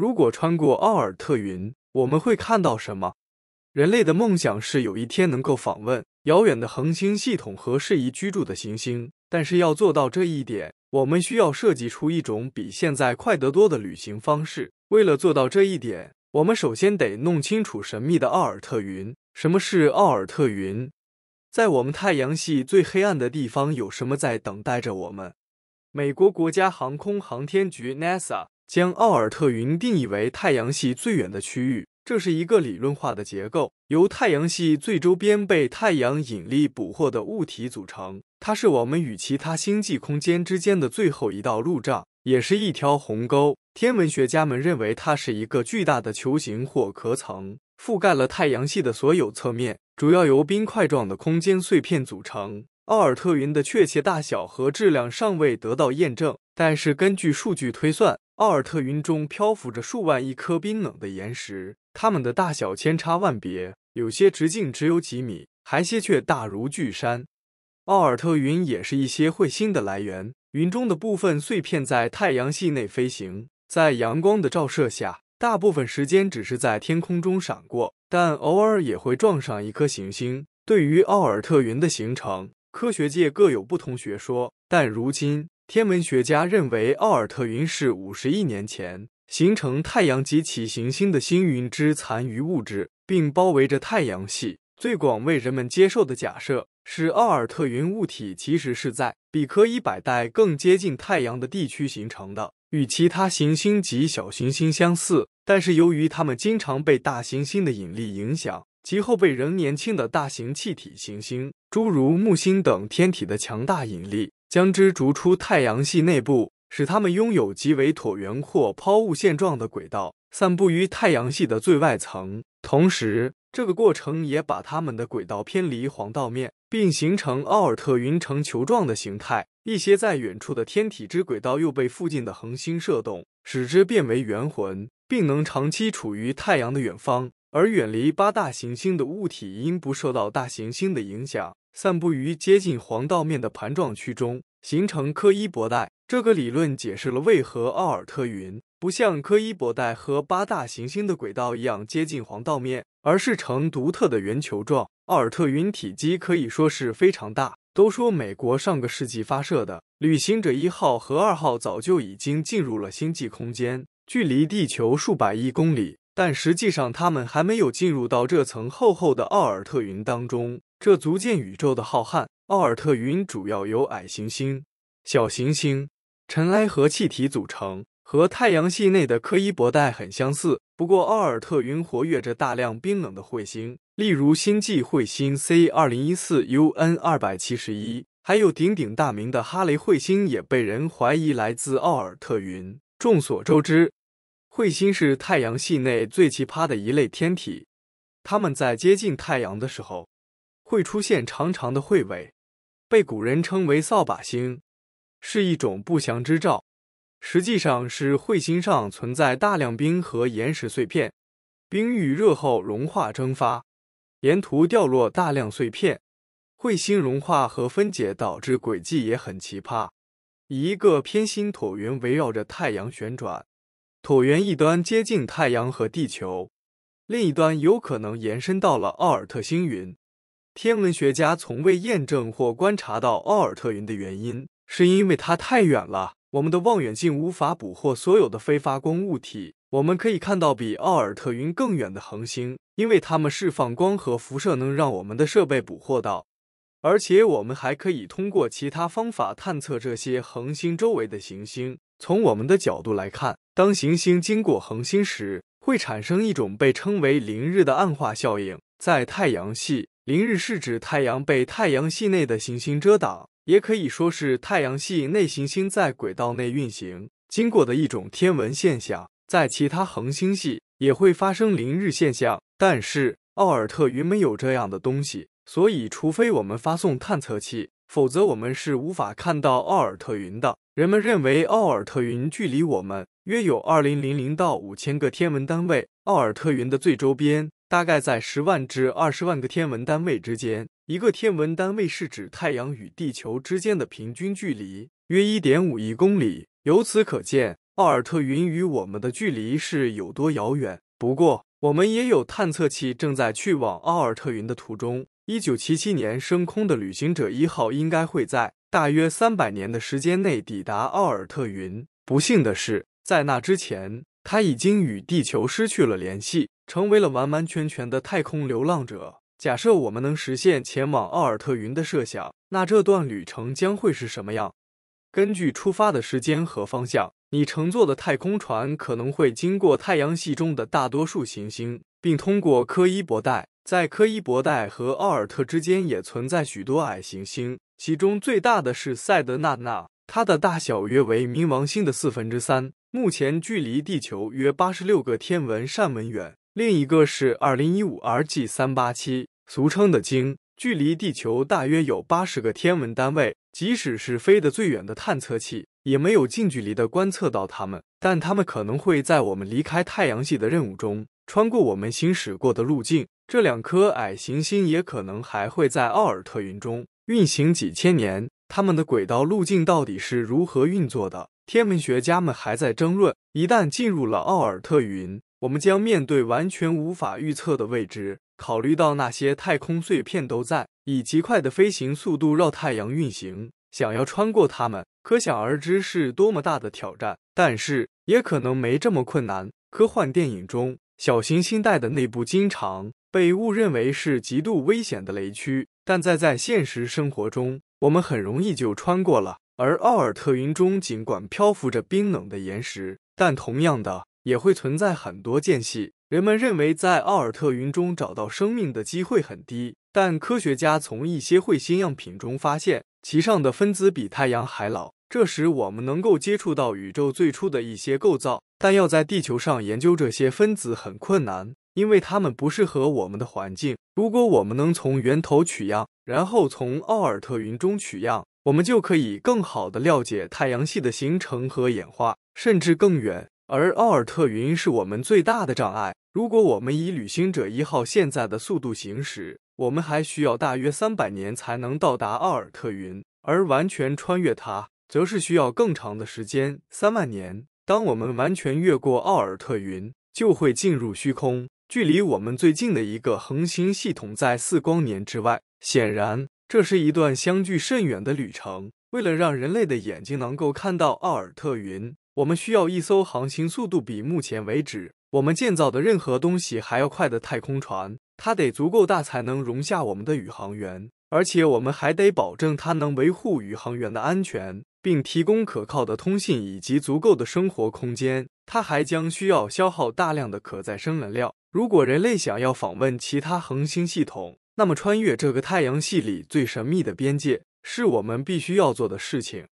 如果穿过奥尔特云，我们会看到什么？人类的梦想是有一天能够访问遥远的恒星系统和适宜居住的行星。但是要做到这一点，我们需要设计出一种比现在快得多的旅行方式。为了做到这一点，我们首先得弄清楚神秘的奥尔特云。什么是奥尔特云？在我们太阳系最黑暗的地方，有什么在等待着我们？美国国家航空航天局 （NASA）。将奥尔特云定义为太阳系最远的区域，这是一个理论化的结构，由太阳系最周边被太阳引力捕获的物体组成。它是我们与其他星际空间之间的最后一道路障，也是一条鸿沟。天文学家们认为它是一个巨大的球形或壳层，覆盖了太阳系的所有侧面，主要由冰块状的空间碎片组成。奥尔特云的确切大小和质量尚未得到验证，但是根据数据推算。奥尔特云中漂浮着数万亿颗冰冷的岩石，它们的大小千差万别，有些直径只有几米，还些却大如巨山。奥尔特云也是一些彗星的来源，云中的部分碎片在太阳系内飞行，在阳光的照射下，大部分时间只是在天空中闪过，但偶尔也会撞上一颗行星。对于奥尔特云的形成，科学界各有不同学说，但如今。天文学家认为，奥尔特云是五十亿年前形成太阳及其行星的星云之残余物质，并包围着太阳系。最广为人们接受的假设是，奥尔特云物体其实是在比柯以摆带更接近太阳的地区形成的，与其他行星及小行星相似。但是，由于它们经常被大行星的引力影响，其后被人年轻的大型气体行星，诸如木星等天体的强大引力。将之逐出太阳系内部，使它们拥有极为椭圆或抛物线状的轨道，散布于太阳系的最外层。同时，这个过程也把它们的轨道偏离黄道面，并形成奥尔特云呈球状的形态。一些在远处的天体之轨道又被附近的恒星射动，使之变为圆环，并能长期处于太阳的远方，而远离八大行星的物体，因不受到大行星的影响。散布于接近黄道面的盘状区中，形成柯伊伯带。这个理论解释了为何奥尔特云不像柯伊伯带和八大行星的轨道一样接近黄道面，而是呈独特的圆球状。奥尔特云体积可以说是非常大。都说美国上个世纪发射的旅行者一号和二号早就已经进入了星际空间，距离地球数百亿公里。但实际上，它们还没有进入到这层厚厚的奥尔特云当中，这足见宇宙的浩瀚。奥尔特云主要由矮行星、小行星、尘埃和气体组成，和太阳系内的柯伊伯带很相似。不过，奥尔特云活跃着大量冰冷的彗星，例如星际彗星 C 二零一四 U N 二百七十一，还有鼎鼎大名的哈雷彗星，也被人怀疑来自奥尔特云。众所周知。彗星是太阳系内最奇葩的一类天体，它们在接近太阳的时候，会出现长长的彗尾，被古人称为扫把星，是一种不祥之兆。实际上是彗星上存在大量冰和岩石碎片，冰遇热后融化蒸发，沿途掉落大量碎片，彗星融化和分解导致轨迹也很奇葩，以一个偏心椭圆围绕着太阳旋转。椭圆一端接近太阳和地球，另一端有可能延伸到了奥尔特星云。天文学家从未验证或观察到奥尔特云的原因，是因为它太远了，我们的望远镜无法捕获所有的非发光物体。我们可以看到比奥尔特云更远的恒星，因为它们释放光和辐射，能让我们的设备捕获到。而且我们还可以通过其他方法探测这些恒星周围的行星。从我们的角度来看，当行星经过恒星时，会产生一种被称为凌日的暗化效应。在太阳系，凌日是指太阳被太阳系内的行星遮挡，也可以说是太阳系内行星在轨道内运行经过的一种天文现象。在其他恒星系也会发生凌日现象，但是奥尔特云没有这样的东西。所以，除非我们发送探测器，否则我们是无法看到奥尔特云的。人们认为奥尔特云距离我们约有二零零零到五千个天文单位。奥尔特云的最周边大概在十万至二十万个天文单位之间。一个天文单位是指太阳与地球之间的平均距离，约一点五亿公里。由此可见，奥尔特云与我们的距离是有多遥远。不过，我们也有探测器正在去往奥尔特云的途中。一九七七年升空的旅行者一号应该会在大约三百年的时间内抵达奥尔特云。不幸的是，在那之前，它已经与地球失去了联系，成为了完完全全的太空流浪者。假设我们能实现前往奥尔特云的设想，那这段旅程将会是什么样？根据出发的时间和方向。你乘坐的太空船可能会经过太阳系中的大多数行星，并通过柯伊伯带。在柯伊伯带和奥尔特之间也存在许多矮行星，其中最大的是赛德娜，纳，它的大小约为冥王星的四分之三，目前距离地球约八十六个天文单文远。另一个是二零一五 R G 三八七，俗称的“鲸”，距离地球大约有八十个天文单位。即使是飞得最远的探测器。也没有近距离的观测到它们，但它们可能会在我们离开太阳系的任务中穿过我们行驶过的路径。这两颗矮行星也可能还会在奥尔特云中运行几千年。它们的轨道路径到底是如何运作的？天文学家们还在争论。一旦进入了奥尔特云，我们将面对完全无法预测的未知。考虑到那些太空碎片都在以极快的飞行速度绕太阳运行。想要穿过它们，可想而知是多么大的挑战。但是也可能没这么困难。科幻电影中，小行星带的内部经常被误认为是极度危险的雷区，但在在现实生活中，我们很容易就穿过了。而奥尔特云中，尽管漂浮着冰冷的岩石，但同样的也会存在很多间隙。人们认为在奥尔特云中找到生命的机会很低，但科学家从一些彗星样品中发现。其上的分子比太阳还老，这时我们能够接触到宇宙最初的一些构造。但要在地球上研究这些分子很困难，因为它们不适合我们的环境。如果我们能从源头取样，然后从奥尔特云中取样，我们就可以更好地了解太阳系的形成和演化，甚至更远。而奥尔特云是我们最大的障碍。如果我们以旅行者一号现在的速度行驶，我们还需要大约三百年才能到达奥尔特云，而完全穿越它，则是需要更长的时间，三万年。当我们完全越过奥尔特云，就会进入虚空。距离我们最近的一个恒星系统在四光年之外，显然，这是一段相距甚远的旅程。为了让人类的眼睛能够看到奥尔特云，我们需要一艘航行速度比目前为止。我们建造的任何东西还要快的太空船，它得足够大才能容下我们的宇航员，而且我们还得保证它能维护宇航员的安全，并提供可靠的通信以及足够的生活空间。它还将需要消耗大量的可再生能量。如果人类想要访问其他恒星系统，那么穿越这个太阳系里最神秘的边界，是我们必须要做的事情。